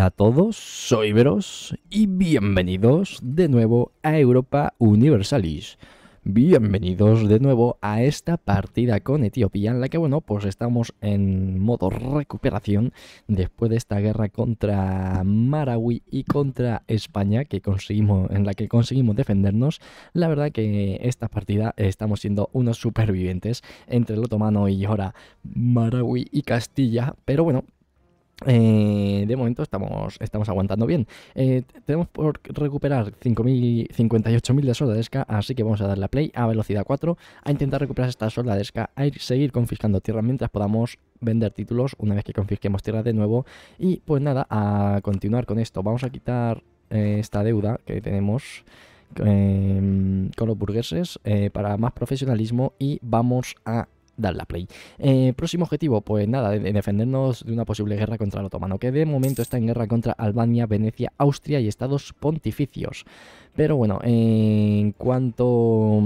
a todos, soy Veros y bienvenidos de nuevo a Europa Universalis. Bienvenidos de nuevo a esta partida con Etiopía en la que, bueno, pues estamos en modo recuperación después de esta guerra contra Marawi y contra España que conseguimos, en la que conseguimos defendernos. La verdad que esta partida estamos siendo unos supervivientes entre el otomano y ahora Marawi y Castilla, pero bueno, eh, de momento estamos, estamos aguantando bien. Eh, tenemos por recuperar 58.000 de solda de así que vamos a darle a play a velocidad 4, a intentar recuperar esta solda a ir, seguir confiscando tierra mientras podamos vender títulos una vez que confisquemos tierra de nuevo. Y pues nada, a continuar con esto. Vamos a quitar eh, esta deuda que tenemos. Em, con los burgueses para más profesionalismo y vamos a Dar la play. Eh, próximo objetivo, pues nada, de defendernos de una posible guerra contra el otomano, que de momento está en guerra contra Albania, Venecia, Austria y estados pontificios. Pero bueno, en cuanto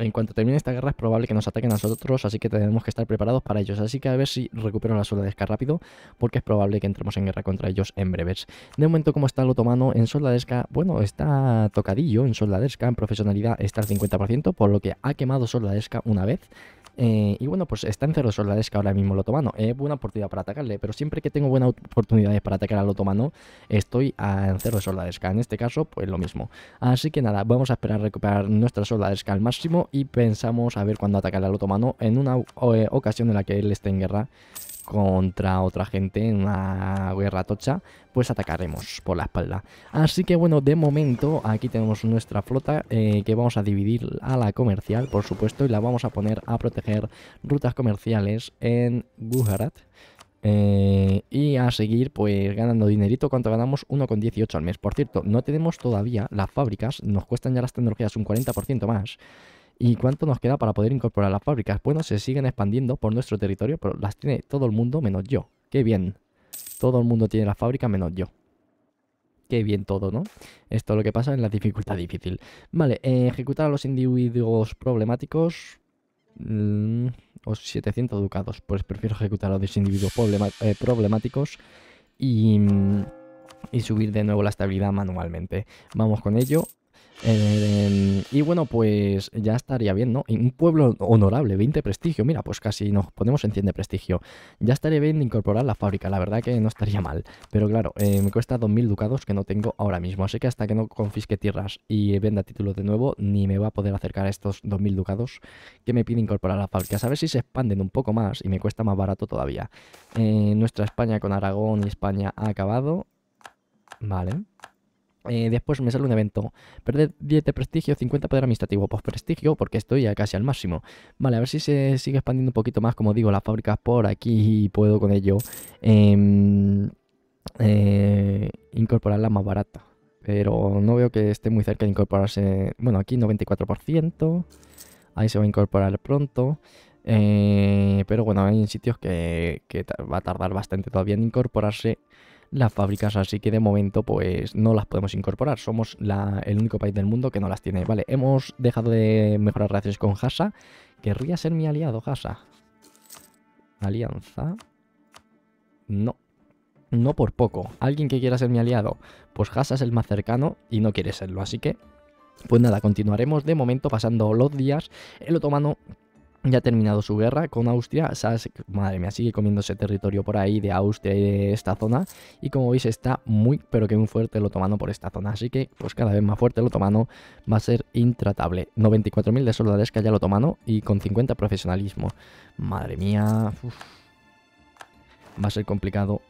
en cuanto termine esta guerra es probable que nos ataquen a nosotros, así que tenemos que estar preparados para ellos. Así que a ver si recupero la Soldadesca rápido, porque es probable que entremos en guerra contra ellos en breves. De momento, como está el otomano en Soldadesca, bueno, está tocadillo en Soldadesca, en profesionalidad está al 50%, por lo que ha quemado Soldadesca una vez eh, y bueno, pues está en cero soldadesca que ahora mismo el otomano. Es buena oportunidad para atacarle, pero siempre que tengo buenas oportunidades para atacar al otomano, estoy en de soldadesca En este caso, pues lo mismo. Así que nada, vamos a esperar a recuperar nuestras soldadesca al máximo y pensamos a ver cuándo atacar al otomano en una eh, ocasión en la que él esté en guerra contra otra gente en una guerra tocha, pues atacaremos por la espalda. Así que bueno, de momento aquí tenemos nuestra flota eh, que vamos a dividir a la comercial, por supuesto, y la vamos a poner a proteger rutas comerciales en Gujarat. Eh, y a seguir pues ganando dinerito, Cuando ganamos? 1,18 al mes. Por cierto, no tenemos todavía las fábricas, nos cuestan ya las tecnologías un 40% más. ¿Y cuánto nos queda para poder incorporar las fábricas? Bueno, se siguen expandiendo por nuestro territorio, pero las tiene todo el mundo menos yo. ¡Qué bien! Todo el mundo tiene la fábrica menos yo. ¡Qué bien todo, ¿no? Esto es lo que pasa en la dificultad difícil. Vale, eh, ejecutar a los individuos problemáticos... Mm, o 700 ducados. Pues prefiero ejecutar a los individuos eh, problemáticos y... Mm, y subir de nuevo la estabilidad manualmente. Vamos con ello. Eh, y bueno, pues ya estaría bien, ¿no? Un pueblo honorable, 20 prestigio, mira, pues casi nos ponemos en 100 de prestigio. Ya estaría bien incorporar la fábrica, la verdad que no estaría mal. Pero claro, eh, me cuesta 2.000 ducados que no tengo ahora mismo, así que hasta que no confisque tierras y venda títulos de nuevo, ni me va a poder acercar a estos 2.000 ducados que me pide incorporar la fábrica. A ver si se expanden un poco más y me cuesta más barato todavía. Eh, nuestra España con Aragón y España ha acabado. Vale. Eh, después me sale un evento. Perder 10 de prestigio, 50 poder administrativo. Pues prestigio, porque estoy ya casi al máximo. Vale, a ver si se sigue expandiendo un poquito más. Como digo, las fábricas por aquí y puedo con ello em, eh, más barata. Pero no veo que esté muy cerca de incorporarse. Bueno, aquí 94%. Ahí se va a incorporar pronto. Eh, pero bueno, hay sitios que, que, va a tardar bastante todavía en incorporarse las fábricas, así que de momento pues no las podemos incorporar. Somos la, el único país del mundo que no las tiene. Vale, hemos dejado de mejorar relaciones con Hasa. Querría ser mi aliado, Hasa. Alianza. No. No por poco. Alguien que quiera ser mi aliado. Pues Hasa es el más cercano y no quiere serlo. Así que, pues nada, continuaremos de momento pasando los días. El otomano ya ha terminado su guerra con Austria. madre mía, sigue comiendo ese territorio por ahí de Austria y de esta zona. Y como veis, está muy, pero que muy fuerte el otomano por esta zona. Así que, pues cada vez más fuerte el otomano va a ser intratable. 94.000 de soldades que haya el otomano y con 50 profesionalismo. Madre mía, va a ser complicado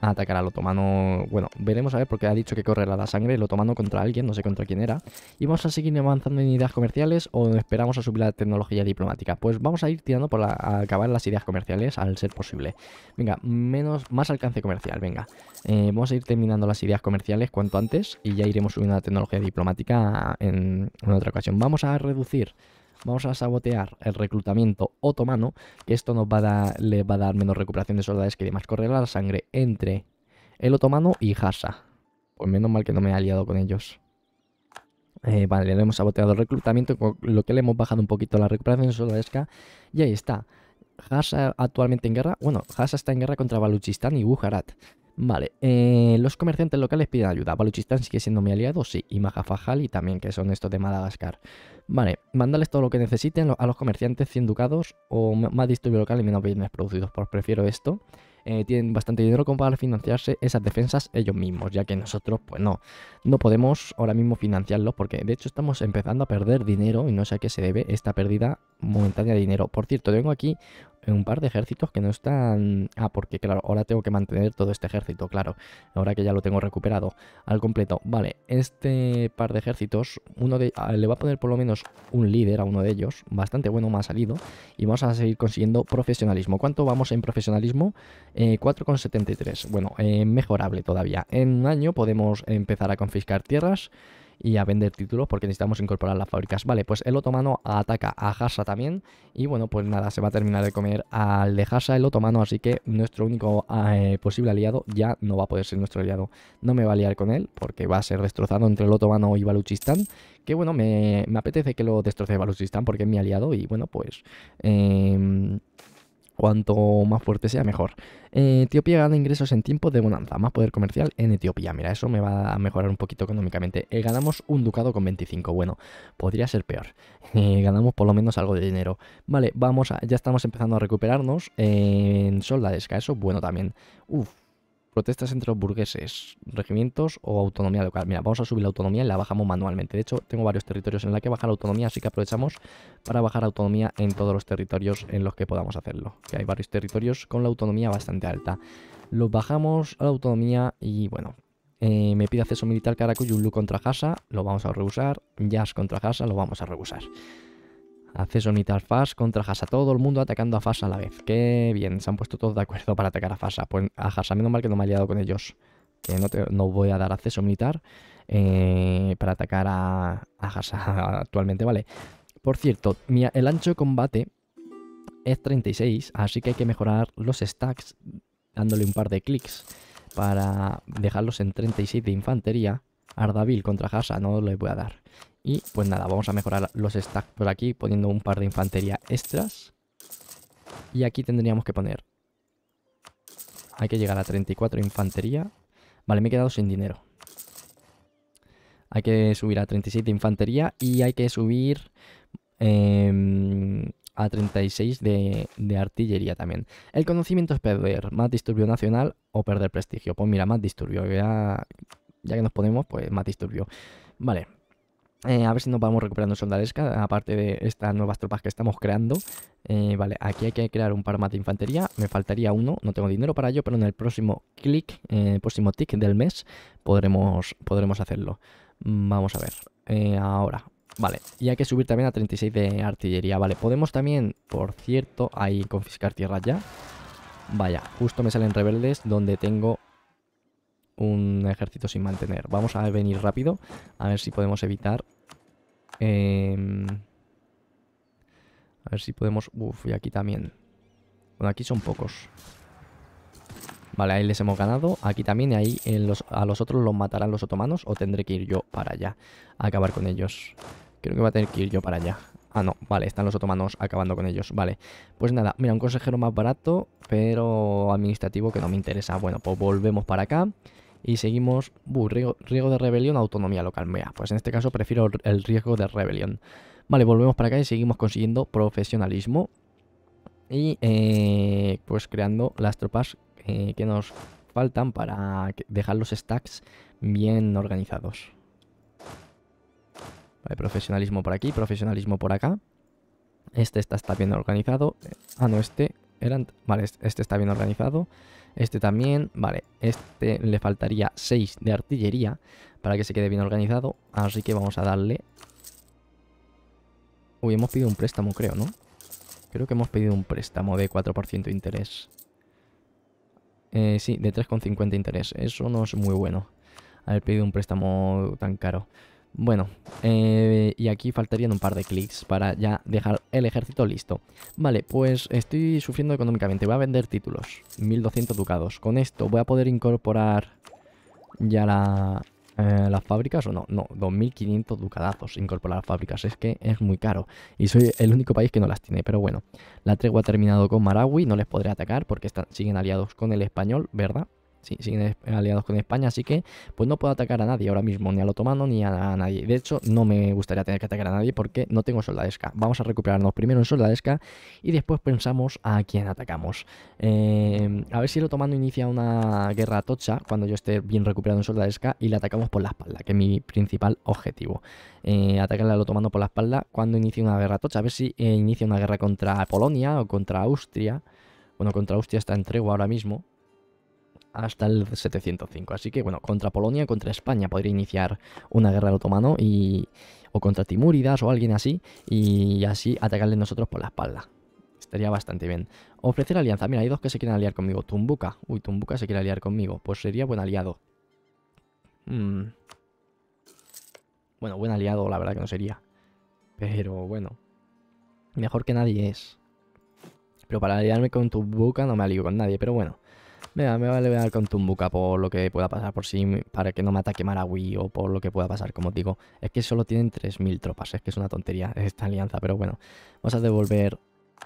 a atacar al otomano. Bueno, veremos a ver porque ha dicho que correrá la sangre el otomano contra alguien, no sé contra quién era. Y vamos a seguir avanzando en ideas comerciales o esperamos a subir la tecnología diplomática. Pues vamos a ir tirando por a acabar las ideas comerciales al ser posible. Venga, menos, más alcance comercial, venga. Eh, vamos a ir terminando las ideas comerciales cuanto antes y ya iremos subiendo la tecnología diplomática en otra ocasión. Vamos a reducir vamos a sabotear el reclutamiento otomano, que esto nos va a dar, menos recuperación de soldados que demás. correr la sangre entre el otomano y Hasa. Pues menos mal que no me he aliado con ellos. Eh, vale, le hemos saboteado el reclutamiento, con lo que le hemos bajado un poquito la recuperación de soldadesca. Y ahí está. Hasa actualmente en guerra. Bueno, Hasa está en guerra contra Baluchistán y Gujarat. Vale, eh, los comerciantes locales piden ayuda. Baluchistán sigue siendo mi aliado, sí. Y y también, que son estos de Madagascar. Vale, mándales todo lo que necesiten a los comerciantes, 100 ducados o más distribuido local y menos bienes producidos. Por pues prefiero esto. Eh, tienen bastante dinero como para financiarse esas defensas ellos mismos, ya que nosotros, pues no, no podemos ahora mismo financiarlos porque de hecho estamos empezando a perder dinero y no sé a qué se debe esta pérdida momentánea de dinero. Por cierto, tengo aquí un par de ejércitos que no están... Ah, porque claro, ahora tengo que mantener todo este ejército, claro. Ahora que ya lo tengo recuperado al completo. Vale, este par de ejércitos, uno de... Ah, le va a poner por lo menos un líder a uno de ellos. Bastante bueno me ha salido. Y vamos a seguir consiguiendo profesionalismo. ¿Cuánto vamos en profesionalismo? 4,73. Eh, bueno, eh, mejorable todavía. En un año podemos empezar a confiscar tierras y a vender títulos porque necesitamos incorporar las fábricas. Vale, pues el otomano ataca a Hassa también y bueno, pues nada, se va a terminar de comer al de Hasa, el otomano, así que nuestro único eh, posible aliado ya no va a poder ser nuestro aliado. No me va a liar con él porque va a ser destrozado entre el otomano y Baluchistán, que bueno, me, apetece que lo destroce Baluchistán porque es mi aliado y bueno, pues... Em, Cuanto más fuerte sea, mejor. Etiopía gana ingresos en tiempos de bonanza, más poder comercial en Etiopía. Mira, eso me va a mejorar un poquito económicamente. Eh, ganamos un ducado con 25, bueno, podría ser peor. Eh, ganamos por lo menos algo de dinero. Vale, vamos, a, ya estamos empezando a recuperarnos. Eh, en Soldadesca, eso bueno también. Uf, protestas entre los burgueses, regimientos o autonomía local. Mira, vamos a subir la autonomía y la bajamos manualmente. De hecho, tengo varios territorios en los que bajar la autonomía, así que aprovechamos para bajar autonomía en todos los territorios en los que podamos hacerlo. Que hay varios territorios con la autonomía bastante alta. Los bajamos a la autonomía y bueno, eh, me pide acceso militar Karakuyulu contra Hasa, lo vamos a rehusar. Jazz contra Hasa, lo vamos a rehusar. Acceso militar Fas contra Hasa. Todo el mundo atacando a Fasa a la vez. Qué bien, se han puesto todos de acuerdo para atacar a Fasa. Pues a Hasa, menos mal que no me ha liado con ellos. Que no, no voy a dar acceso militar eh, para atacar a, Hasa actualmente, ¿vale? Por cierto, el ancho de combate es 36, así que hay que mejorar los stacks dándole un par de clics para dejarlos en 36 de infantería. Ardabil contra Hasa no le voy a dar. Y pues nada, vamos a mejorar los stacks por aquí poniendo un par de infantería extras. Y aquí tendríamos que poner... Hay que llegar a 34 infantería. Vale, me he quedado sin dinero. Hay que subir a 36 de infantería y hay que subir em, a 36 de, artillería también. El conocimiento es perder más disturbio nacional o perder prestigio. Pues mira, más disturbio. Ya, ya que nos ponemos, pues más disturbio. Vale, eh, a ver si nos vamos recuperando Soldadesca, aparte de estas nuevas tropas que estamos creando. Eh, vale, aquí hay que crear un par más de infantería. Me faltaría uno, no tengo dinero para ello, pero en el próximo click, eh, próximo tick del mes, podremos, podremos hacerlo. Mm, vamos a ver, eh, ahora, Vale, y hay que subir también a 36 de artillería. Vale, podemos también, por cierto, ahí confiscar tierras ya. Vaya, justo me salen rebeldes donde tengo un ejército sin mantener. Vamos a venir rápido, a ver si podemos evitar... Em, a ver si podemos... Uf, y aquí también. Bueno, aquí son pocos. Vale, ahí les hemos ganado. Aquí también, y ahí a los otros los matarán los otomanos o tendré que ir yo para allá a acabar con ellos. Creo que va a tener que ir yo para allá. Ah, no, vale, están los otomanos acabando con ellos, vale. Pues nada, mira, un consejero más barato, pero administrativo que no me interesa. Bueno, pues volvemos para acá. Y seguimos, uh, riesgo, de rebelión, autonomía local. mea pues en este caso prefiero el riesgo de rebelión. Vale, volvemos para acá y seguimos consiguiendo profesionalismo. Y eh, pues creando las tropas eh, que nos faltan para dejar los stacks bien organizados. Vale, profesionalismo por aquí, profesionalismo por acá. Este está, está bien organizado. Ah, no, este Vale, este está bien organizado. Este también, vale, este le faltaría 6 de artillería para que se quede bien organizado. Así que vamos a darle... Uy, hemos pedido un préstamo, creo, ¿no? Creo que hemos pedido un préstamo de 4% de interés. Eh, sí, de 3,50 interés. Eso no es muy bueno. Haber pedido un préstamo tan caro. Bueno, eh, y aquí faltarían un par de clics para ya dejar el ejército listo. Vale, pues estoy sufriendo económicamente. Voy a vender títulos. 1200 ducados. Con esto voy a poder incorporar ya la, eh, las fábricas o no. No, 2500 ducadazos incorporar fábricas. Es que es muy caro. Y soy el único país que no las tiene. Pero bueno, la tregua ha terminado con Marawi. No les podré atacar porque están, siguen aliados con el español, ¿verdad? Sí, siguen aliados con España, así que pues no puedo atacar a nadie ahora mismo, ni al otomano ni a, nadie. De hecho, no me gustaría tener que atacar a nadie porque no tengo soldadesca. Vamos a recuperarnos primero en soldadesca y después pensamos a quién atacamos. Em, a ver si el otomano inicia una guerra tocha cuando yo esté bien recuperado en soldadesca y le atacamos por la espalda, que es mi principal objetivo. Eh, atacarle al otomano por la espalda cuando inicie una guerra tocha. A ver si eh, inicia una guerra contra Polonia o contra Austria. Bueno, contra Austria está en tregua ahora mismo, hasta el 705. Así que bueno, contra Polonia, contra España podría iniciar una guerra del otomano y, o contra Timuridas o alguien así y así atacarle nosotros por la espalda. Estaría bastante bien. Ofrecer alianza. Mira, hay dos que se quieren aliar conmigo. Tumbuca. Uy, Tumbuca se quiere aliar conmigo. Pues sería buen aliado. Hmm. Bueno, buen aliado la verdad que no sería. Pero bueno. Mejor que nadie es. Pero para aliarme con Tumbuca no me alío con nadie. Pero bueno. Mira, me vale ver con Tumbuca por lo que pueda pasar, por si para que no me ataque Marawi o por lo que pueda pasar, como digo. Es que solo tienen 3.000 tropas, es que es una tontería esta alianza, pero bueno. Vamos a devolver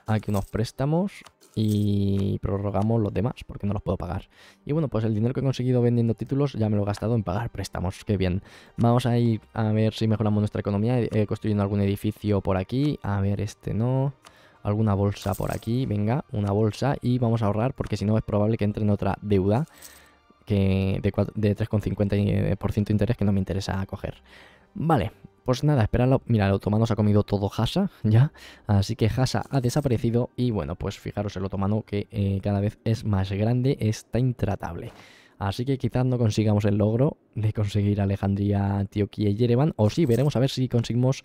aquí unos préstamos y prorrogamos los demás porque no los puedo pagar. Y bueno, pues el dinero que he conseguido vendiendo títulos ya me lo he gastado en pagar préstamos, qué bien. Vamos a ir a ver si mejoramos nuestra economía, eh, construyendo algún edificio por aquí. A ver, este no alguna bolsa por aquí, venga, una bolsa y vamos a ahorrar porque si no es probable que entre en otra deuda que de, 3,50% eh, de interés que no me interesa coger. Vale, pues nada, Esperadlo... Mira, el otomano se ha comido todo Hasa, ya. Así que Hasa ha desaparecido. Y bueno, pues fijaros, el otomano que eh, cada vez es más grande, está intratable. Así que quizás no consigamos el logro de conseguir Alejandría, Antioquia y Yerevan. O sí, veremos a ver si conseguimos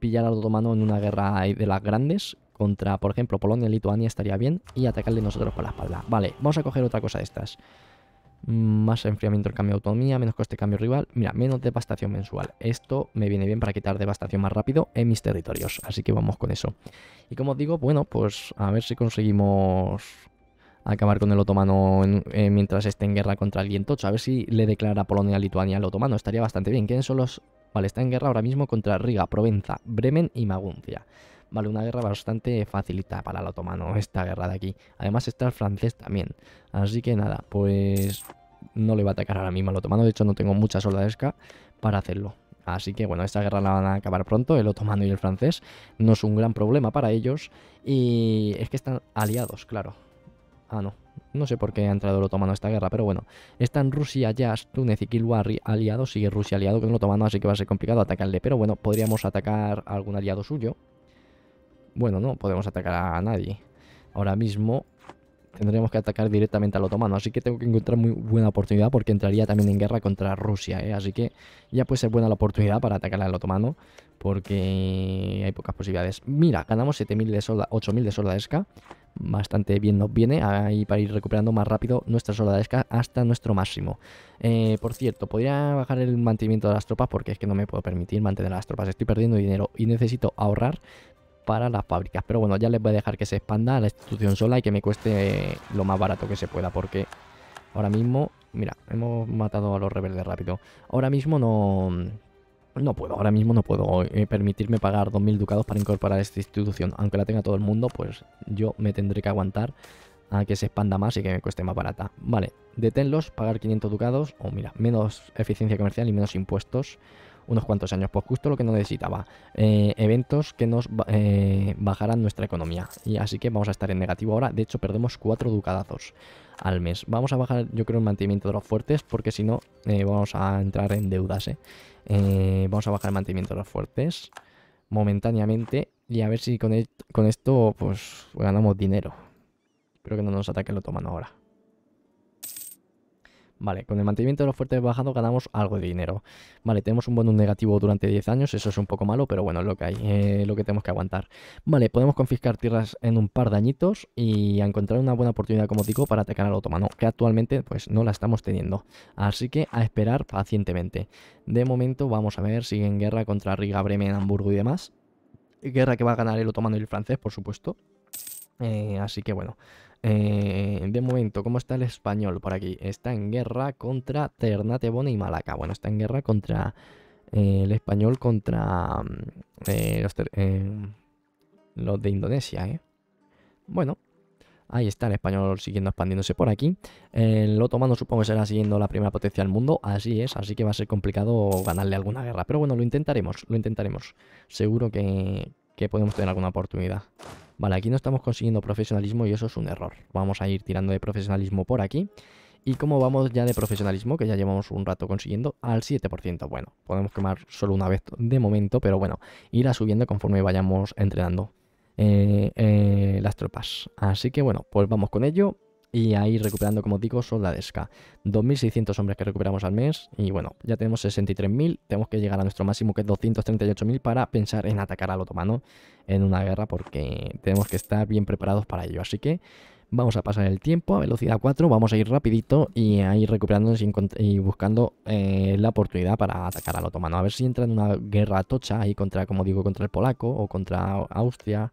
pillar al otomano en una guerra de las grandes contra, por ejemplo, Polonia y Lituania estaría bien y atacarle nosotros por la espalda. Vale, vamos a coger otra cosa de estas. Más enfriamiento el cambio de autonomía, menos coste cambio rival. Mira, menos devastación mensual. Esto me viene bien para quitar devastación más rápido en mis territorios. Así que vamos con eso. Y como os digo, bueno, pues a ver si conseguimos acabar con el otomano eh, mientras esté en guerra contra el Vientocho. A ver si le declara Polonia y Lituania al otomano. Estaría bastante bien. ¿Quiénes son los...? Vale, está en guerra ahora mismo contra Riga, Provenza, Bremen y Maguncia. Vale, una guerra bastante facilita para el otomano, esta guerra de aquí. Además está el francés también. Así que nada, pues no le va a atacar ahora mismo al otomano. De hecho, no tengo mucha soldadesca para hacerlo. Así que bueno, esta guerra la van a acabar pronto, el otomano y el francés. No es un gran problema para ellos. Y es que están aliados, claro. Ah, no. No sé por qué ha entrado el otomano a esta guerra, pero bueno. Están Rusia, Jazz, Túnez y Kilwari aliados. Sigue Rusia aliado con el otomano, así que va a ser complicado atacarle. Pero bueno, podríamos atacar algún aliado suyo. Bueno, no podemos atacar a nadie. Ahora mismo tendríamos que atacar directamente al otomano. Así que tengo que encontrar muy buena oportunidad porque entraría también en guerra contra Rusia. ¿eh? Así que ya puede ser buena la oportunidad para atacar al otomano porque hay pocas posibilidades. Mira, ganamos 7.000 de solda, 8.000 de soldadesca. Bastante bien nos viene ahí para ir recuperando más rápido nuestra soldadesca hasta nuestro máximo. Eh, por cierto, podría bajar el mantenimiento de las tropas porque es que no me puedo permitir mantener las tropas. Estoy perdiendo dinero y necesito ahorrar para las fábricas. Pero bueno, ya les voy a dejar que se expanda a la institución sola y que me cueste lo más barato que se pueda, porque ahora mismo... Mira, hemos matado a los rebeldes rápido. Ahora mismo no... No puedo, ahora mismo no puedo eh, permitirme pagar 2.000 ducados para incorporar esta institución. Aunque la tenga todo el mundo, pues yo me tendré que aguantar a que se expanda más y que me cueste más barata. Vale, detenlos, pagar 500 ducados, o mira, menos eficiencia comercial y menos impuestos unos cuantos años, pues justo lo que no necesitaba, eh, eventos que nos eh, Bajaran nuestra economía, y así que vamos a estar en negativo ahora, de hecho perdemos cuatro ducadazos al mes, vamos a bajar yo creo el mantenimiento de los fuertes, porque si no eh, vamos a entrar en deudas, vamos a bajar el mantenimiento de los fuertes momentáneamente, y a ver si con, e, con esto pues ganamos dinero, Espero que no nos ataque lo toman ahora. Vale, con el mantenimiento de los fuertes bajando ganamos algo de dinero. Vale, tenemos un bono negativo durante 10 años, eso es un poco malo, pero bueno, es lo que hay, eh, lo que tenemos que aguantar. Vale, podemos confiscar tierras en un par de añitos y encontrar una buena oportunidad, como digo, para atacar al otomano, que actualmente pues no la estamos teniendo. Así que a esperar pacientemente. De momento vamos a ver, sigue en guerra contra Riga, Bremen, Hamburgo y demás. Guerra que va a ganar el otomano y el francés, por supuesto. Eh, así que bueno, eh, de momento, ¿cómo está el español por aquí? Está en guerra contra Ternatebone y Malaca. Bueno, está en guerra contra eh, el español contra mm, eh, los, de Indonesia. Bueno, ahí está el español siguiendo expandiéndose por aquí. El otomano supongo que será siguiendo la primera potencia del mundo. Así es, así que va a ser complicado ganarle alguna guerra. Pero bueno, lo intentaremos, lo intentaremos. Seguro que podemos tener alguna oportunidad. Vale, aquí no estamos consiguiendo profesionalismo y eso es un error. Vamos a ir tirando de profesionalismo por aquí. Y como vamos ya de profesionalismo, que ya llevamos un rato consiguiendo, al 7%. Bueno, podemos quemar solo una vez de momento, pero bueno, irá subiendo conforme vayamos entrenando eh, eh, las tropas. Así que bueno, pues vamos con ello y ahí recuperando, como digo, soldadesca. 2.600 hombres que recuperamos al mes y bueno, ya tenemos 63.000, tenemos que llegar a nuestro máximo que es 238.000 para pensar en atacar al otomano en una guerra porque tenemos que estar bien preparados para ello. Así que vamos a pasar el tiempo a velocidad 4, vamos a ir rapidito y ahí ir recuperándonos y, buscando eh, la oportunidad para atacar al otomano. A ver si entra en una guerra tocha ahí contra, como digo, contra el polaco o contra Austria.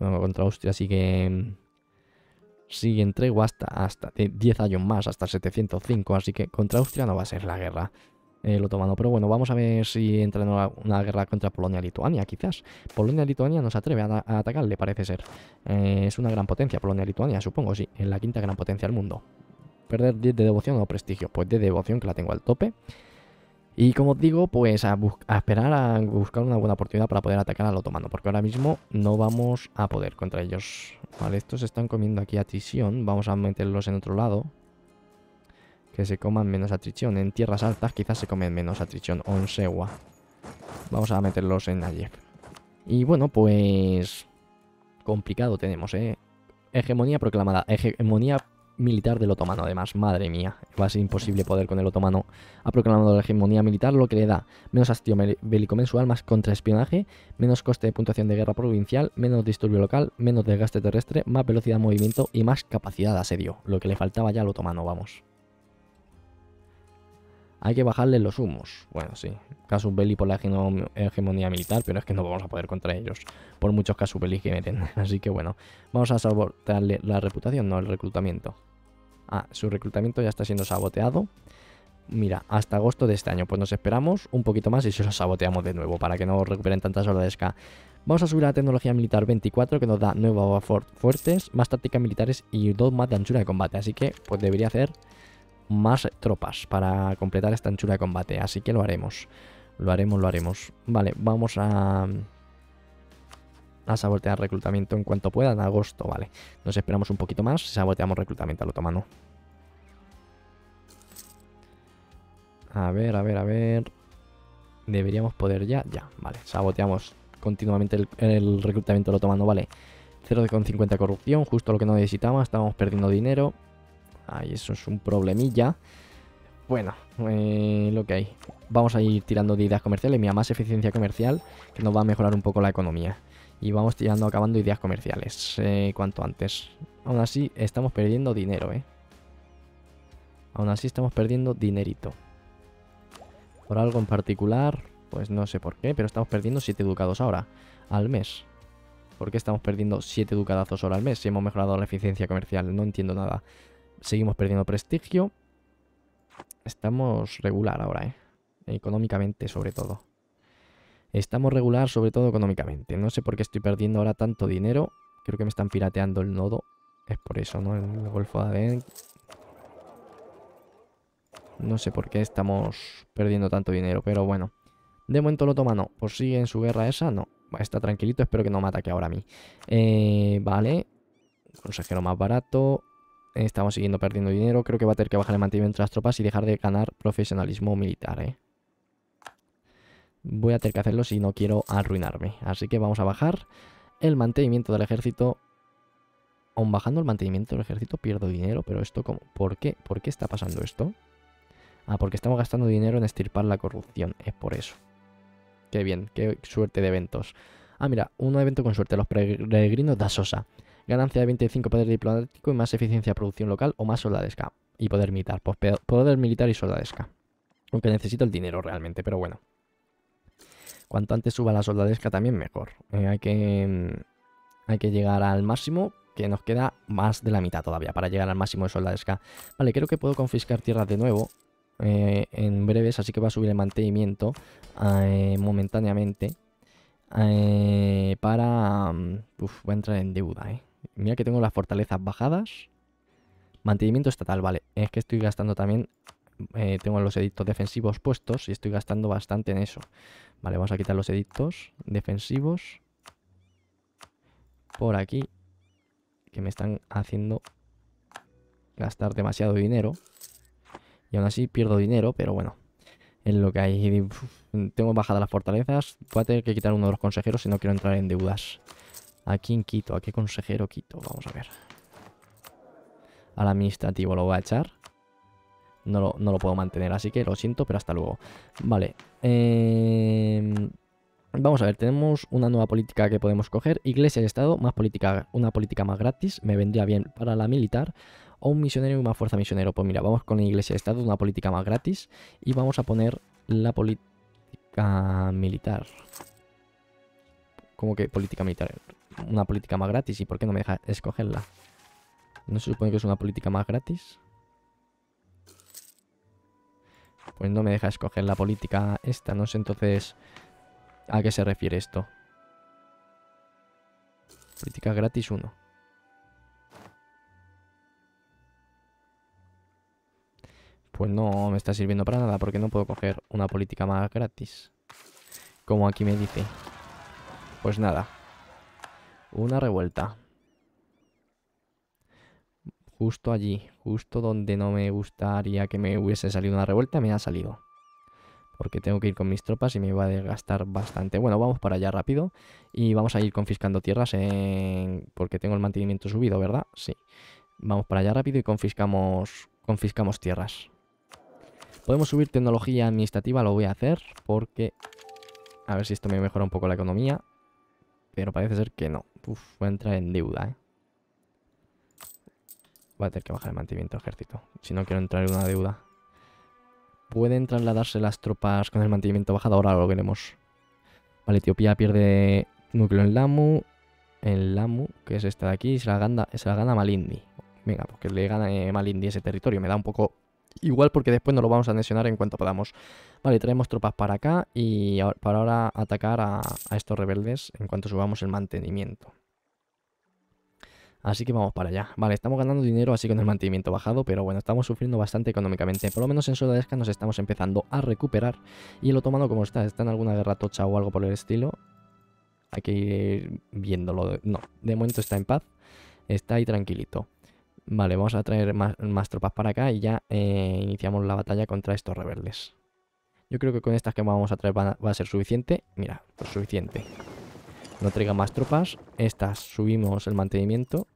Bueno, contra Austria así que si entrego hasta, 10 años más, hasta 705, así que contra Austria no va a ser la guerra el eh, otomano. Pero bueno, vamos a ver si entra una guerra contra Polonia-Lituania, quizás. Polonia-Lituania nos atreve a, atacar, le parece ser. Eh, es una gran potencia, Polonia-Lituania, supongo, sí. Es la quinta gran potencia del mundo. Perder 10 de devoción o prestigio. Pues de devoción que la tengo al tope. Y como os digo, pues a, esperar a buscar una buena oportunidad para poder atacar al otomano, porque ahora mismo no vamos a poder contra ellos. Vale, estos están comiendo aquí atrición, vamos a meterlos en otro lado. Que se coman menos atrición, en tierras altas quizás se comen menos atrición, o en Vamos a meterlos en Nayef. Y bueno, pues... Complicado tenemos, ¿eh? Hegemonía proclamada, hegemonía militar del otomano, además, madre mía, va a imposible poder con el otomano. Ha proclamado la hegemonía militar, lo que le da menos hastío bélico mensual, más contraespionaje, menos coste de puntuación de guerra provincial, menos disturbio local, menos desgaste terrestre, más velocidad de movimiento y más capacidad de asedio, lo que le faltaba ya al otomano, vamos. Hay que bajarle los humos. Bueno, sí. Casus belli por la hegemonía militar, pero es que no vamos a poder contra ellos. Por muchos casus belli que meten. Así que bueno, vamos a sabotarle la reputación, no el reclutamiento ah, su reclutamiento ya está siendo saboteado. Mira, hasta agosto de este año. Pues nos esperamos un poquito más y se lo saboteamos de nuevo para que no recuperen tantas horas de SK. Vamos a subir a la tecnología militar 24 que nos da nuevas fuertes, más tácticas militares y dos más de anchura de combate. Así que pues debería hacer más tropas para completar esta anchura de combate. Así que lo haremos. Lo haremos, lo haremos. Vale, vamos a a sabotear reclutamiento en cuanto pueda en agosto, vale. Nos esperamos un poquito más saboteamos reclutamiento al otomano. A ver, a ver, a ver. Deberíamos poder ya, ya, vale. Saboteamos continuamente el, reclutamiento lo otomano, vale. 0,50 corrupción, justo lo que no necesitamos, estábamos perdiendo dinero. Ay, eso es un problemilla. Bueno, eh, lo que hay. Vamos a ir tirando de ideas comerciales. Mira, más eficiencia comercial, que nos va a mejorar un poco la economía y vamos tirando, acabando ideas comerciales eh, cuanto antes. Aún así, estamos perdiendo dinero, ¿eh? Aún así estamos perdiendo dinerito. Por algo en particular, pues no sé por qué, pero estamos perdiendo 7 ducados ahora, al mes. ¿Por qué estamos perdiendo 7 ducadazos ahora al mes si hemos mejorado la eficiencia comercial? No entiendo nada. Seguimos perdiendo prestigio. Estamos regular ahora, ¿eh? Económicamente sobre todo. Estamos regular, sobre todo económicamente. No sé por qué estoy perdiendo ahora tanto dinero. Creo que me están pirateando el nodo. Es por eso, ¿no? El Golfo de Aden. No sé por qué estamos perdiendo tanto dinero, pero bueno. De momento lo toma, no. ¿Por sigue en su guerra esa, no. Está tranquilito, espero que no me ataque ahora a mí. Eh, vale. Consejero más barato. Estamos siguiendo perdiendo dinero. Creo que va a tener que bajar el mantenimiento de las tropas y dejar de ganar profesionalismo militar, ¿eh? voy a tener que hacerlo si no quiero arruinarme. Así que vamos a bajar el mantenimiento del ejército. Aún bajando el mantenimiento del ejército pierdo dinero, pero esto como... ¿Por qué? ¿Por qué está pasando esto? Ah, porque estamos gastando dinero en estirpar la corrupción, es por eso. Qué bien, qué suerte de eventos. Ah, mira, un evento con suerte, los peregrinos da Sosa. Ganancia de 25 poder diplomático y más eficiencia de producción local o más soldadesca. Y poder militar, pues poder militar y soldadesca. Aunque necesito el dinero realmente, pero bueno. Cuanto antes suba la soldadesca también mejor. Eh, hay, que, hay que llegar al máximo, que nos queda más de la mitad todavía para llegar al máximo de soldadesca. Vale, creo que puedo confiscar tierras de nuevo eh, en breves, así que va a subir el mantenimiento eh, momentáneamente. para... Mm, uf, voy a entrar en deuda, eh. Mira que tengo las fortalezas bajadas. Mantenimiento estatal, vale. Es que estoy gastando también eh, tengo los edictos defensivos puestos y estoy gastando bastante en eso. Vale, vamos a quitar los edictos defensivos. Por aquí. Que me están haciendo gastar demasiado dinero. Y aún así pierdo dinero, pero bueno. en lo que hay. tengo bajada las fortalezas. Voy a tener que quitar uno de los consejeros si no quiero entrar en deudas. ¿A quién quito? ¿A qué consejero quito? Vamos a ver. Al administrativo lo voy a echar. No lo, puedo mantener, así que lo siento, pero hasta luego. Vale. Em, vamos a ver, tenemos una nueva política que podemos coger. Iglesia de Estado, más política, una política más gratis, me vendría bien para la militar. O un misionero y una fuerza misionero. Pues mira, vamos con la Iglesia y Estado, una política más gratis. Y vamos a poner la política militar. ¿Cómo que política militar? Una política más gratis. ¿Y por qué no me deja escogerla? ¿No se supone que es una política más gratis? pues no me deja escoger la política esta, no sé entonces a qué se refiere esto. Política gratis 1. Pues no me está sirviendo para nada porque no puedo coger una política más gratis. Como aquí me dice. Pues nada. Una revuelta justo allí, justo donde no me gustaría que me hubiese salido una revuelta, me ha salido. Porque tengo que ir con mis tropas y me va a desgastar bastante. Bueno, vamos para allá rápido y vamos a ir confiscando tierras porque tengo el mantenimiento subido, ¿verdad? Sí. Vamos para allá rápido y confiscamos, confiscamos tierras. Podemos subir tecnología administrativa, lo voy a hacer porque... A ver si esto me mejora un poco la economía. Pero parece ser que no. Uf, voy a entrar en deuda, ¿eh? va a tener que bajar el mantenimiento ejército. Si no, quiero entrar en una deuda. ¿Pueden trasladarse las tropas con el mantenimiento bajado? Ahora lo veremos. Vale, Etiopía pierde núcleo en Lamu. En Lamu, que es este de aquí, se la gana, se la gana Malindi. Venga, porque le gana eh, Malindi ese territorio. Me da un poco igual porque después no lo vamos a lesionar en cuanto podamos. Vale, traemos tropas para acá y para ahora atacar a estos rebeldes en cuanto subamos el mantenimiento. Así que vamos para allá. Vale, estamos ganando dinero así con el mantenimiento bajado, pero bueno, estamos sufriendo bastante económicamente. Por lo menos en Sodadesca nos estamos empezando a recuperar. Y el otomano, como está? ¿Está en alguna guerra tocha o algo por el estilo? Hay que ir viéndolo. No, de momento está en paz. Está ahí tranquilito. Vale, vamos a traer más, tropas para acá y ya eh, iniciamos la batalla contra estos rebeldes. Yo creo que con estas que vamos a traer va a, ser suficiente. Mira, pues suficiente. No traiga más tropas. Estas subimos el mantenimiento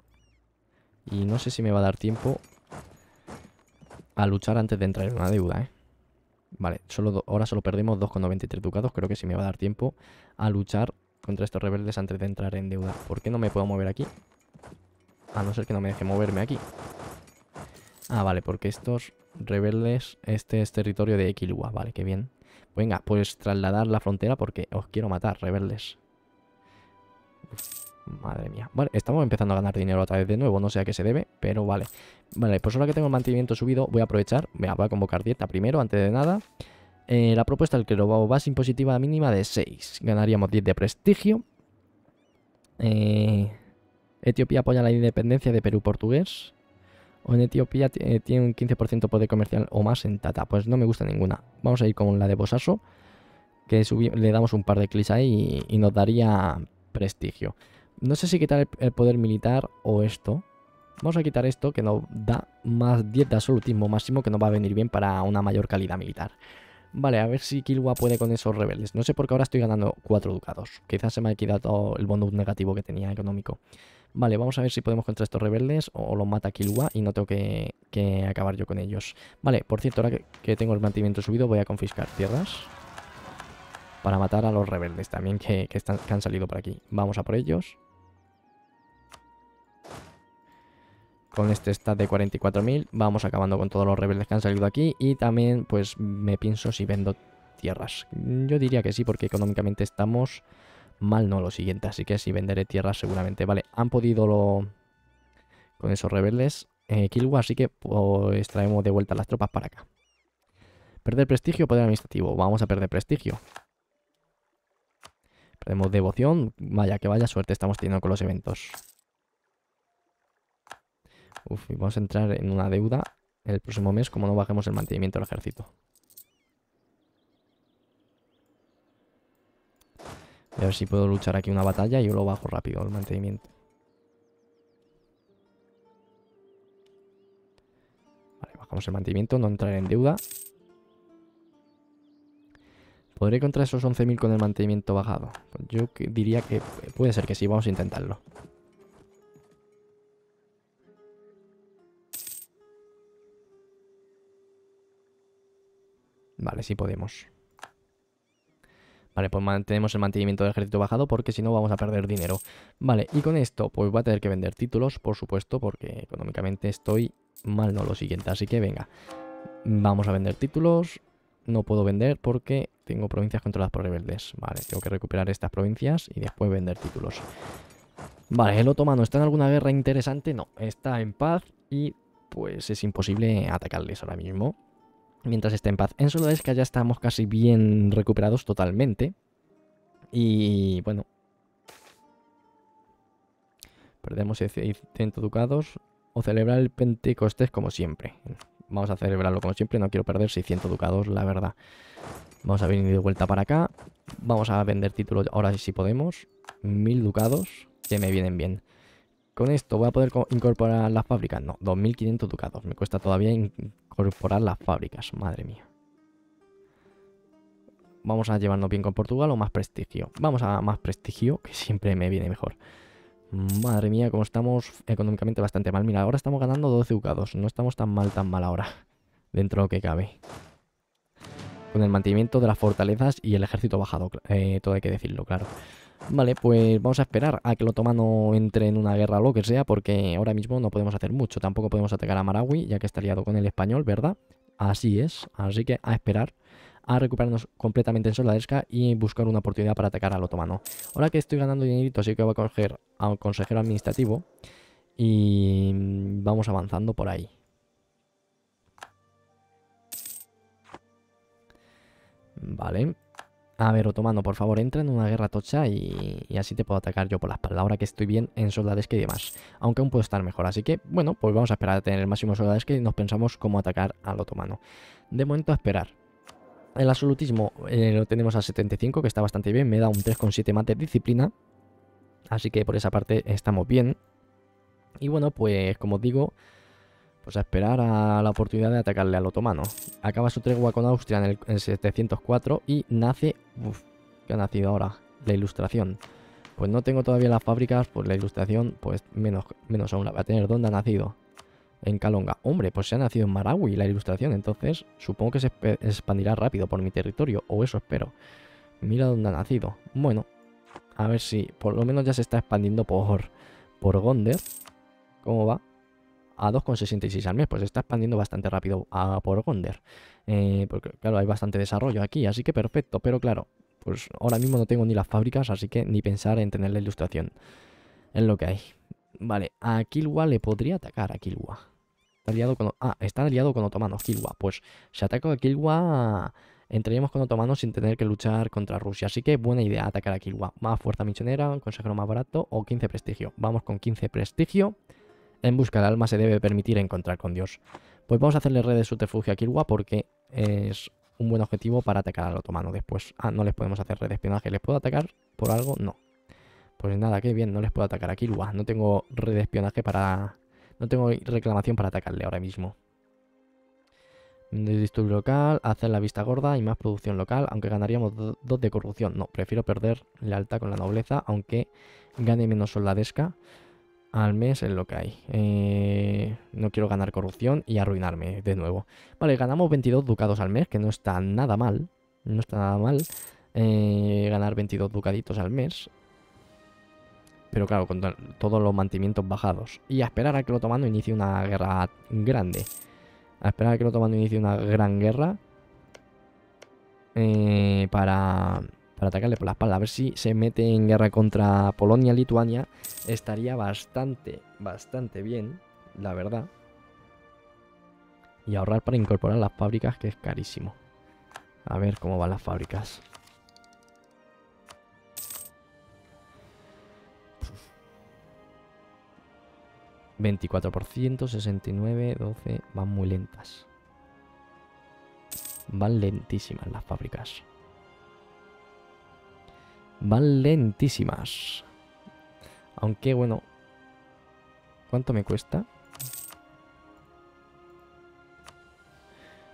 y no sé si me va a dar tiempo a luchar antes de entrar en una deuda, ¿eh? Vale, solo ahora solo perdemos 2,93 ducados. Creo que sí me va a dar tiempo a luchar contra estos rebeldes antes de entrar en deuda. ¿Por qué no me puedo mover aquí? A no ser que no me deje moverme aquí. Ah, vale, porque estos rebeldes, este es territorio de Equilua. Vale, qué bien. Venga, pues trasladar la frontera porque os quiero matar, rebeldes. Madre mía. bueno estamos empezando a ganar dinero otra vez de nuevo, no sé a qué se debe, pero vale. Vale, pues ahora que tengo el mantenimiento subido, voy a aprovechar, voy a convocar dieta primero, antes de nada. Eh, la propuesta del a base impositiva mínima de 6. Ganaríamos 10 de prestigio. Eh, Etiopía apoya la independencia de Perú portugués. O en Etiopía eh, tiene un 15% poder comercial o más en Tata. Pues no me gusta ninguna. Vamos a ir con la de Bosaso. Que le damos un par de clics ahí y nos daría prestigio. No sé si quitar el, poder militar o esto. Vamos a quitar esto que nos da más 10 de absolutismo máximo que nos va a venir bien para una mayor calidad militar. Vale, a ver si Kilwa puede con esos rebeldes. No sé por qué ahora estoy ganando 4 ducados. Quizás se me ha quitado el bonus negativo que tenía económico. Vale, vamos a ver si podemos contra estos rebeldes o los mata Kilua y no tengo que, acabar yo con ellos. Vale, por cierto, ahora que, tengo el mantenimiento subido voy a confiscar tierras para matar a los rebeldes también que, que han salido por aquí. Vamos a por ellos. con este stat de 44.000 vamos acabando con todos los rebeldes que han salido aquí y también pues me pienso si vendo tierras. Yo diría que sí porque económicamente estamos mal no lo siguiente, así que si venderé tierras seguramente. Vale, han podido lo... con esos rebeldes eh, Kilwa, así que pues traemos de vuelta las tropas para acá. Perder prestigio, poder administrativo. Vamos a perder prestigio. Perdemos devoción. Vaya, que vaya suerte estamos teniendo con los eventos. Uf, vamos a entrar en una deuda el próximo mes como no bajemos el mantenimiento del ejército. a ver si puedo luchar aquí una batalla y yo lo bajo rápido el mantenimiento. bajamos el mantenimiento, no entrar en deuda. ¿Podré contra esos 11.000 con el mantenimiento bajado? yo diría que puede ser que sí, vamos a intentarlo. Vale, sí podemos. Vale, pues mantenemos el mantenimiento del ejército bajado porque si no vamos a perder dinero. Vale, y con esto pues voy a tener que vender títulos, por supuesto, porque económicamente estoy mal, no lo siguiente. Así que venga, vamos a vender títulos. No puedo vender porque tengo provincias controladas por rebeldes. Vale, tengo que recuperar estas provincias y después vender títulos. Vale, el otomano está en alguna guerra interesante. No, está en paz y pues es imposible atacarles ahora mismo mientras esté en paz. En solo es que ya estamos casi bien recuperados totalmente. Y bueno. Perdemos 600 ducados. O celebrar el Pentecostés como siempre. Vamos a celebrarlo como siempre. No quiero perder 600 ducados, la verdad. Vamos a venir de vuelta para acá. Vamos a vender títulos ahora si podemos. 1000 ducados. Que me vienen bien. Con esto voy a poder incorporar las fábricas. No, 2.500 ducados. Me cuesta todavía incorporar las fábricas. Madre mía. Vamos a llevarnos bien con Portugal o más prestigio. Vamos a más prestigio, que siempre me viene mejor. Madre mía, como estamos económicamente bastante mal. Mira, ahora estamos ganando 12 ducados. No estamos tan mal, tan mal ahora. Dentro de lo que cabe. Con el mantenimiento de las fortalezas y el ejército bajado. Eh, todo hay que decirlo, claro. Vale, pues vamos a esperar a que el otomano entre en una guerra o lo que sea, porque ahora mismo no podemos hacer mucho. Tampoco podemos atacar a Marawi, ya que está aliado con el español, ¿verdad? Así es, así que a esperar a recuperarnos completamente en Soladesca y buscar una oportunidad para atacar al otomano. Ahora que estoy ganando dinerito, así que voy a coger a un consejero administrativo y vamos avanzando por ahí. Vale, a ver, otomano, por favor, entra en una guerra tocha y, así te puedo atacar yo por la espalda, ahora que estoy bien en que y demás. Aunque aún puedo estar mejor, así que, bueno, pues vamos a esperar a tener el máximo soldades y nos pensamos cómo atacar al otomano. De momento a esperar. El absolutismo eh, lo tenemos a 75, que está bastante bien, me da un 3,7 mate disciplina, así que por esa parte estamos bien. Y bueno, pues como digo, pues a esperar a la oportunidad de atacarle al otomano. Acaba su tregua con Austria en el 704 y nace... Uf, ¿qué ha nacido ahora? La ilustración. Pues no tengo todavía las fábricas, pues la ilustración, pues menos, menos aún la va a tener. ¿Dónde ha nacido? En Calonga. Hombre, pues se ha nacido en Marawi la ilustración, entonces supongo que se expandirá rápido por mi territorio, o eso espero. Mira dónde ha nacido. Bueno, a ver si por lo menos ya se está expandiendo por, por Gonder. ¿Cómo va? a 2,66 al mes, pues está expandiendo bastante rápido a por eh, porque claro, hay bastante desarrollo aquí, así que perfecto, pero claro, pues ahora mismo no tengo ni las fábricas, así que ni pensar en tener la ilustración. Es lo que hay. Vale, a Kilwa le podría atacar a Kilwa. Está aliado con... Ah, está aliado con otomanos, Kilwa. Pues si ataco a Kilwa, entraríamos con otomanos sin tener que luchar contra Rusia. Así que buena idea atacar a Kilwa. Más fuerza misionera, consejero más barato o 15 prestigio. Vamos con 15 prestigio. En busca del alma se debe permitir encontrar con Dios. Pues vamos a hacerle red de subterfugio a Kirwa porque es un buen objetivo para atacar al otomano después. Ah, no les podemos hacer red de espionaje. ¿Les puedo atacar por algo? No. Pues nada, qué bien, no les puedo atacar a Kirwa. No tengo red de espionaje para... No tengo reclamación para atacarle ahora mismo. Disturbio local, hacer la vista gorda y más producción local, aunque ganaríamos dos de corrupción. No, prefiero perder la alta con la nobleza, aunque gane menos soldadesca al mes es lo que hay. Eh, no quiero ganar corrupción y arruinarme de nuevo. Vale, ganamos 22 ducados al mes, que no está nada mal. No está nada mal eh, ganar 22 ducaditos al mes. Pero claro, con todos los mantenimientos bajados. Y a esperar a que lo tomando inicie una guerra grande. A esperar a que lo tomando inicie una gran guerra. Eh, para para atacarle por la espalda. A ver si se mete en guerra contra Polonia, Lituania. Estaría bastante, bastante bien, la verdad. Y ahorrar para incorporar las fábricas, que es carísimo. A ver cómo van las fábricas. 24%, 69, 12, van muy lentas. Van lentísimas las fábricas. Van lentísimas. Aunque, bueno... ¿Cuánto me cuesta?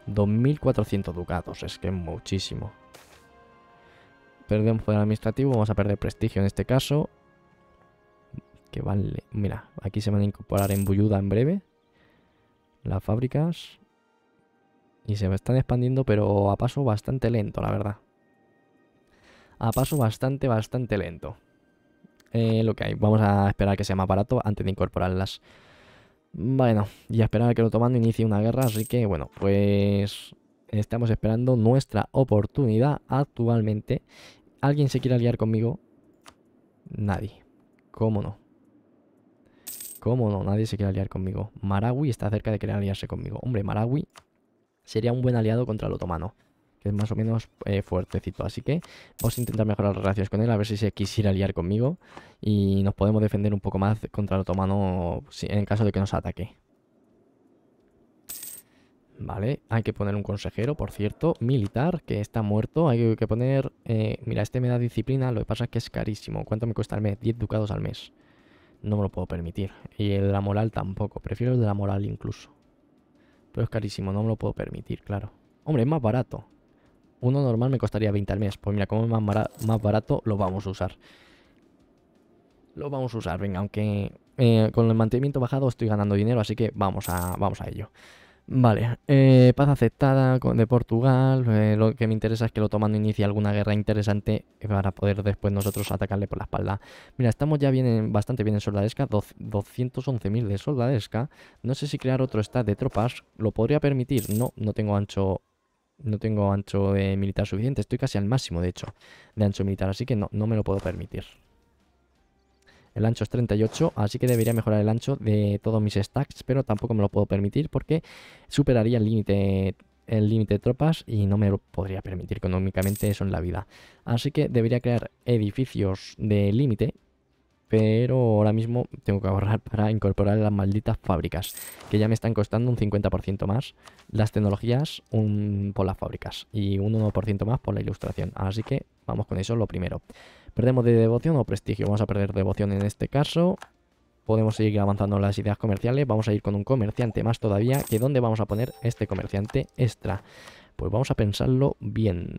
2.400 ducados. Es que es muchísimo. Perdemos poder administrativo. Vamos a perder prestigio en este caso. Que vale... Mira, aquí se van a incorporar en Bulluda en breve. Las fábricas. Y se me están expandiendo, pero a paso bastante lento, la verdad a paso bastante, bastante lento. Eh, lo que hay, vamos a esperar que sea más barato antes de incorporarlas. Bueno, y a esperar a que el otomano inicie una guerra, así que bueno, pues estamos esperando nuestra oportunidad actualmente. ¿Alguien se quiere aliar conmigo? Nadie. ¿Cómo no? ¿Cómo no? Nadie se quiere aliar conmigo. Marawi está cerca de querer aliarse conmigo. Hombre, Marawi sería un buen aliado contra el otomano que es más o menos eh, fuertecito. Así que vamos a intentar mejorar las relaciones con él, a ver si se quisiera aliar conmigo y nos podemos defender un poco más contra el otomano en caso de que nos ataque. Vale, hay que poner un consejero, por cierto, militar, que está muerto. Hay que poner... Eh, mira, este me da disciplina, lo que pasa es que es carísimo. ¿Cuánto me cuesta al mes? 10 ducados al mes. No me lo puedo permitir. Y el de la moral tampoco. Prefiero el de la moral incluso. Pero es carísimo, no me lo puedo permitir, claro. Hombre, es más barato. Uno normal me costaría 20 al mes. Pues mira, como es más, barato, lo vamos a usar. Lo vamos a usar, venga, aunque eh, con el mantenimiento bajado estoy ganando dinero, así que vamos a, vamos a ello. Vale, eh, paz aceptada de Portugal. Eh, lo que me interesa es que lo tomando inicie alguna guerra interesante para poder después nosotros atacarle por la espalda. Mira, estamos ya bien bastante bien en soldadesca, 211.000 de soldadesca. No sé si crear otro stat de tropas lo podría permitir. No, no tengo ancho no tengo ancho militar suficiente. Estoy casi al máximo, de hecho, de ancho militar. Así que no, no me lo puedo permitir. El ancho es 38, así que debería mejorar el ancho de todos mis stacks, pero tampoco me lo puedo permitir porque superaría el límite el límite de tropas y no me lo podría permitir económicamente eso en la vida. Así que debería crear edificios de límite pero ahora mismo tengo que ahorrar para incorporar las malditas fábricas, que ya me están costando un 50% más las tecnologías por las fábricas y un 1% más por la ilustración. Así que vamos con eso lo primero. ¿Perdemos de devoción o prestigio? Vamos a perder devoción en este caso. Podemos seguir avanzando las ideas comerciales. Vamos a ir con un comerciante más todavía. ¿Que dónde vamos a poner este comerciante extra? Pues vamos a pensarlo bien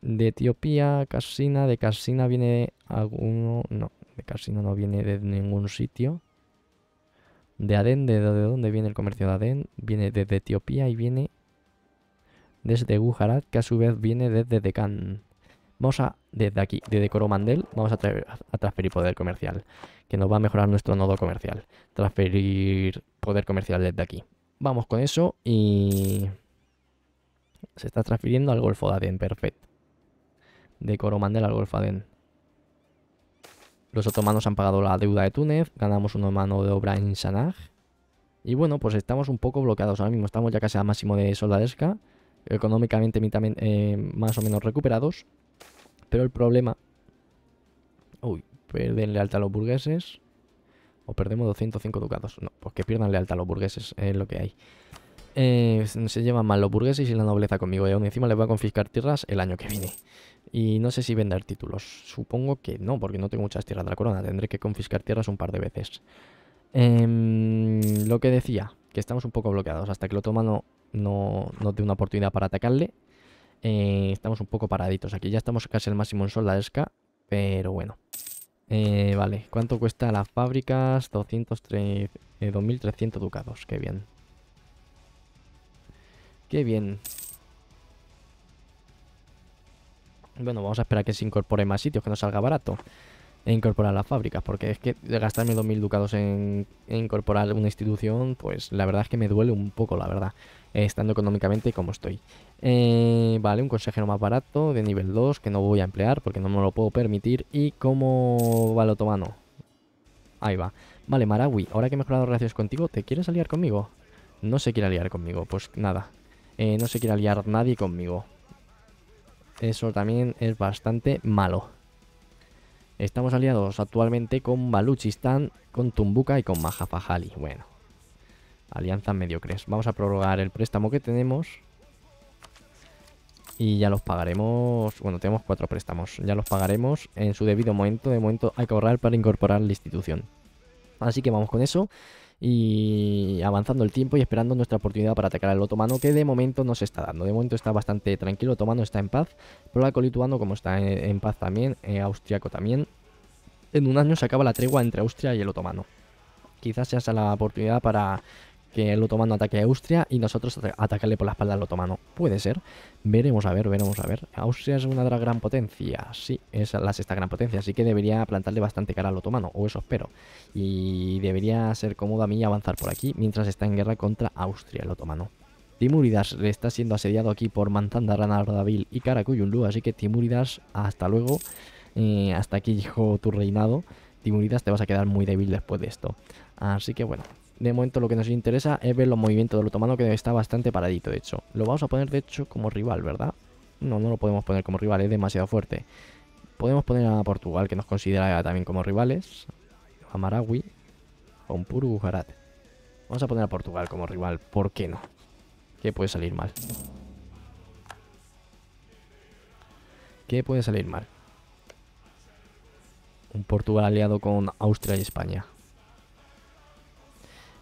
de Etiopía, Casina, de Casina viene alguno, no, de casino no viene de ningún sitio. De Adén, de, dónde viene el comercio de Adén, viene desde Etiopía y viene desde Gujarat, que a su vez viene desde Deccan. Vamos a, desde aquí, desde Coromandel, vamos a, a transferir poder comercial, que nos va a mejorar nuestro nodo comercial. Transferir poder comercial desde aquí. Vamos con eso y... Se está transfiriendo al Golfo de Adén, perfecto. De Coromandel al Golfo de Adén. Los otomanos han pagado la deuda de Túnez, ganamos una mano de obra en Sanaj. Y bueno, pues estamos un poco bloqueados ahora mismo, estamos ya casi al máximo de soldadesca, económicamente eh, más o menos recuperados. Pero el problema... Uy, perden lealtad a los burgueses. O perdemos 205 ducados. No, pues que pierdan lealtad a los burgueses, es lo que hay. Eh, se llevan mal los burgueses y la nobleza conmigo. Y aún encima les voy a confiscar tierras el año que viene. Y no sé si vender títulos. Supongo que no, porque no tengo muchas tierras de la corona. Tendré que confiscar tierras un par de veces. Em, lo que decía, que estamos un poco bloqueados. Hasta que lo otomano no, no dé una oportunidad para atacarle. Eh, estamos un poco paraditos. Aquí ya estamos casi al máximo en sol, la esca. Pero bueno. Eh, vale, ¿cuánto cuesta las fábricas? 2.300 ducados. Qué bien. Qué bien. Bueno, vamos a esperar que se incorpore más sitios, que no salga barato. E incorporar las fábricas, porque es que gastarme 2.000 ducados en, incorporar una institución, pues la verdad es que me duele un poco, la verdad, eh, estando económicamente como estoy. Eh, vale, un consejero más barato de nivel 2 que no voy a emplear porque no me lo puedo permitir. ¿Y como va Ahí va. Vale, Marawi, ahora que he mejorado relaciones contigo, ¿te quieres aliar conmigo? No se quiere aliar conmigo, pues nada. Eh, no se quiere aliar nadie conmigo. Eso también es bastante malo. Estamos aliados actualmente con Baluchistán, con Tumbuka y con Majafahali. Bueno, alianzas mediocres. Vamos a prorrogar el préstamo que tenemos. Y ya los pagaremos... Bueno, tenemos cuatro préstamos. Ya los pagaremos en su debido momento. De momento hay que ahorrar para incorporar la institución. Así que vamos con eso y avanzando el tiempo y esperando nuestra oportunidad para atacar al otomano que de momento no se está dando. De momento está bastante tranquilo, otomano está en paz, polaco lituano como está en, paz también, eh, austriaco también. En un año se acaba la tregua entre Austria y el otomano. Quizás sea esa la oportunidad para que el otomano ataque a Austria y nosotros atacarle por la espalda al otomano. Puede ser. Veremos a ver, veremos a ver. Austria es una de las gran potencias. Sí, es la sexta gran potencia. Así que debería plantarle bastante cara al otomano. O eso espero. Y debería ser cómodo a mí avanzar por aquí mientras está en guerra contra Austria el otomano. Timuridas está siendo asediado aquí por Rana, Rodavil y Karakuyunlu. Así que Timuridas, hasta luego. Eh, hasta aquí hijo tu reinado. Timuridas te vas a quedar muy débil después de esto. Así que bueno, de momento lo que nos interesa es ver los movimientos del otomano que está bastante paradito, de hecho. Lo vamos a poner, de hecho, como rival, ¿verdad? No, no lo podemos poner como rival, es demasiado fuerte. Podemos poner a Portugal, que nos considera también como rivales. A Marawi. A un puro Gujarat. Vamos a poner a Portugal como rival, ¿por qué no? ¿Qué puede salir mal? ¿Qué puede salir mal? Un Portugal aliado con Austria y España.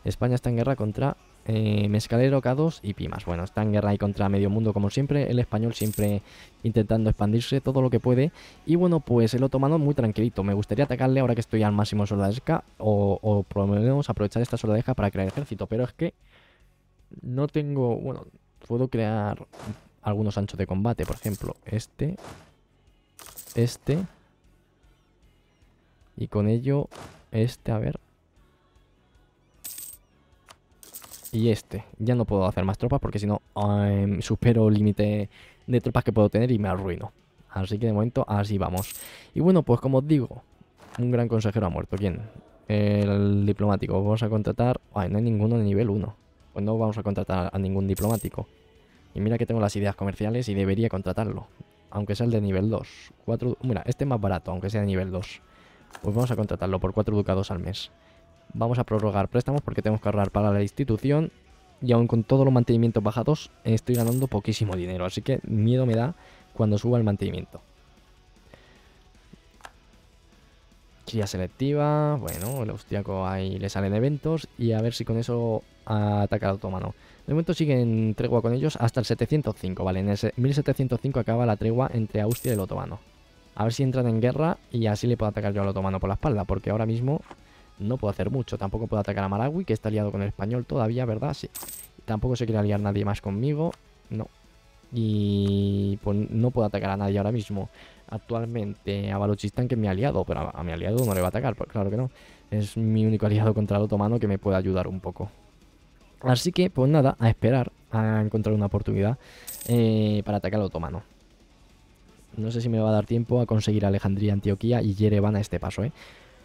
España está en guerra contra eh, Mezcalero, K2 y Pimas. Bueno, está en guerra ahí contra medio mundo como siempre. El español siempre intentando expandirse todo lo que puede. Y bueno, pues el otomano muy tranquilito. Me gustaría atacarle ahora que estoy al máximo soldadesca. O, o por aprovechar esta soldadesca para crear ejército. Pero es que no tengo... Bueno, puedo crear algunos anchos de combate. Por ejemplo, este. Este. Y con ello, este, a ver, y este. Ya no puedo hacer más tropas porque si no em, supero el límite de tropas que puedo tener y me arruino. Así que de momento así vamos. Y bueno, pues como os digo, un gran consejero ha muerto. ¿Quién? El diplomático. Vamos a contratar... Ay, no hay ninguno de nivel 1. Pues no vamos a contratar a ningún diplomático. Y mira que tengo las ideas comerciales y debería contratarlo. Aunque sea el de nivel 2. Mira, este es más barato, aunque sea de nivel 2. Pues vamos a contratarlo por 4 ducados al mes. Vamos a prorrogar préstamos porque tenemos que ahorrar para la institución. Y aún con todos los mantenimientos bajados, estoy ganando poquísimo dinero. Así que miedo me da cuando suba el mantenimiento. Cría selectiva. Bueno, el austriaco ahí le salen eventos. Y a ver si con eso ataca al otomano. De momento siguen tregua con ellos hasta el 705. Vale, en el 1705 acaba la tregua entre Austria y el otomano. A ver si entran en guerra y así le puedo atacar yo al otomano por la espalda. Porque ahora mismo no puedo hacer mucho. Tampoco puedo atacar a Marawi que está aliado con el español todavía, ¿verdad? Sí. Tampoco se quiere aliar nadie más conmigo. No. Y pues no puedo atacar a nadie ahora mismo. Actualmente a Balochistán, que es mi aliado, pero a, mi aliado no le va a atacar, pues claro que no. Es mi único aliado contra el otomano que me puede ayudar un poco. Así que, pues nada, a esperar a encontrar una oportunidad eh, para atacar al otomano. No sé si me va a dar tiempo a conseguir Alejandría, Antioquía y Yerevan a este paso, ¿eh?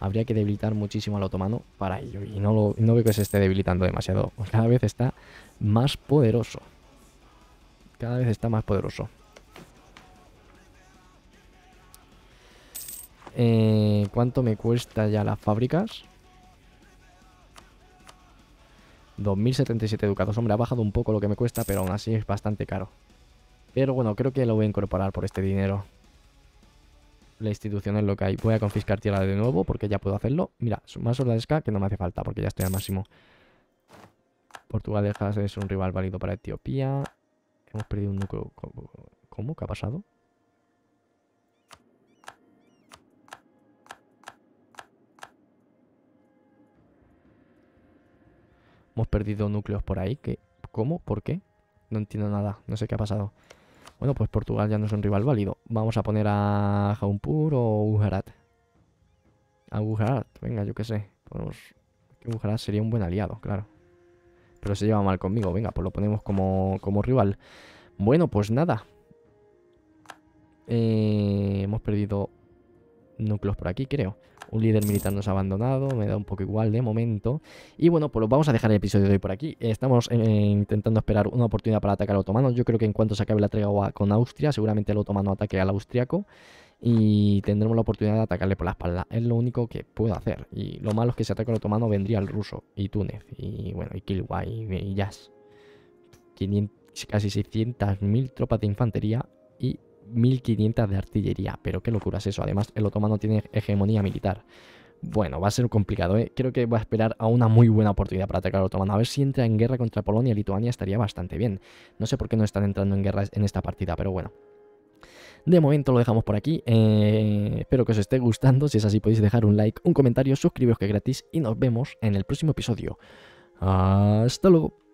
habría que debilitar muchísimo al otomano para ello. Y no, no veo que se esté debilitando demasiado. Cada vez está más poderoso. Cada vez está más poderoso. Eh, ¿Cuánto me cuesta ya las fábricas? 2077 ducados. Hombre, ha bajado un poco lo que me cuesta, pero aún así es bastante caro. Pero bueno, creo que lo voy a incorporar por este dinero la institución es lo que hay. Voy a confiscar tierra de nuevo porque ya puedo hacerlo. Mira, más o que no me hace falta porque ya estoy al máximo. Portugal deja de ser un rival válido para Etiopía. Hemos perdido un núcleo. ¿Cómo? ¿Qué ha pasado? Hemos perdido núcleos por ahí. ¿Qué? ¿Cómo? ¿Por qué? No entiendo nada. No sé qué ha pasado. Bueno, pues Portugal ya no es un rival válido. Vamos a poner a Jaunpur o Ujarat. A Ujarat, venga, yo qué sé. Pues Ujarat sería un buen aliado, claro. Pero se lleva mal conmigo. Venga, pues lo ponemos como, como rival. Bueno, pues nada. Eh, hemos perdido núcleos por aquí, creo. Un líder militar nos ha abandonado, me da un poco igual de momento. Y bueno, pues vamos a dejar el episodio de hoy por aquí. Estamos eh, intentando esperar una oportunidad para atacar a otomanos. Yo creo que en cuanto se acabe la tregua con Austria, seguramente el otomano ataque al austriaco. Y tendremos la oportunidad de atacarle por la espalda. Es lo único que puedo hacer. Y lo malo es que si ataca al otomano vendría el ruso y Túnez. Y bueno, y Kilwa y, y Jazz. 500, casi 600.000 tropas de infantería y 1500 de artillería. Pero qué locura es eso. Además, el otomano tiene hegemonía militar. Bueno, va a ser complicado, ¿eh? Creo que va a esperar a una muy buena oportunidad para atacar al Otomano. A ver si entra en guerra contra Polonia y Lituania estaría bastante bien. No sé por qué no están entrando en guerra en esta partida, pero bueno. De momento lo dejamos por aquí. Eh, espero que os esté gustando. Si es así, podéis dejar un like, un comentario, suscribiros que es gratis y nos vemos en el próximo episodio. Hasta luego.